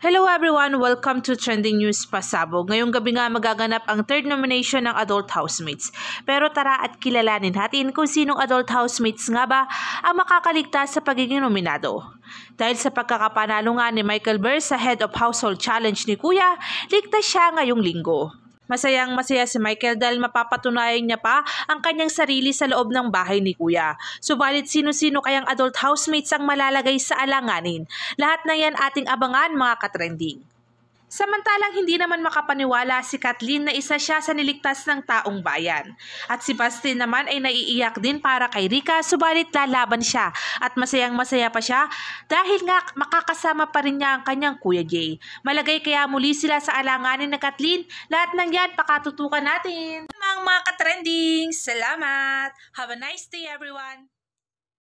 Hello everyone! Welcome to Trending News Pasabo. Ngayong gabi nga magaganap ang third nomination ng Adult Housemates. Pero tara at kilalanin natin kung sinong Adult Housemates nga ba ang makakaligtas sa pagiging nominado. Dahil sa pagkakapanalo nga ni Michael Burr sa Head of Household Challenge ni Kuya, ligtas siya ngayong linggo. Masayang masaya si Michael dahil mapapatunayan niya pa ang kanyang sarili sa loob ng bahay ni Kuya. Subalit sino-sino kayang adult housemates ang malalagay sa alanganin. Lahat na yan ating abangan mga katrending. Samantalang hindi naman makapaniwala si Kathleen na isa siya sa niligtas ng taong bayan. At si Bastin naman ay naiiyak din para kay Rika subalit lalaban siya at masayang masaya pa siya dahil nga makakasama pa rin niya ang kanyang Kuya Jay. Malagay kaya muli sila sa alanganin ng Kathleen. Lahat ng yan pakatutukan natin. Mga mga katrending, salamat! Have a nice day everyone!